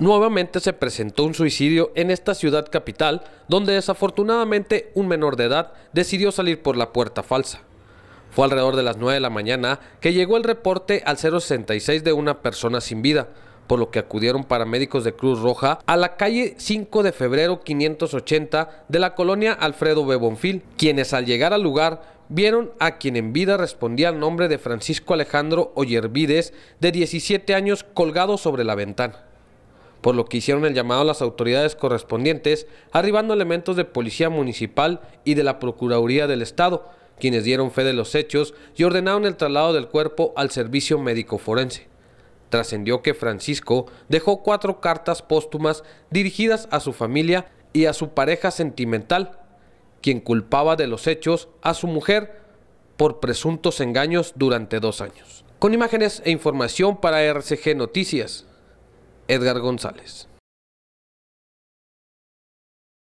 Nuevamente se presentó un suicidio en esta ciudad capital, donde desafortunadamente un menor de edad decidió salir por la puerta falsa. Fue alrededor de las 9 de la mañana que llegó el reporte al 066 de una persona sin vida, por lo que acudieron paramédicos de Cruz Roja a la calle 5 de febrero 580 de la colonia Alfredo Bebonfil, quienes al llegar al lugar vieron a quien en vida respondía al nombre de Francisco Alejandro Ollervides de 17 años, colgado sobre la ventana por lo que hicieron el llamado a las autoridades correspondientes, arribando elementos de Policía Municipal y de la Procuraduría del Estado, quienes dieron fe de los hechos y ordenaron el traslado del cuerpo al servicio médico forense. Trascendió que Francisco dejó cuatro cartas póstumas dirigidas a su familia y a su pareja sentimental, quien culpaba de los hechos a su mujer por presuntos engaños durante dos años. Con imágenes e información para RCG Noticias, Edgar González.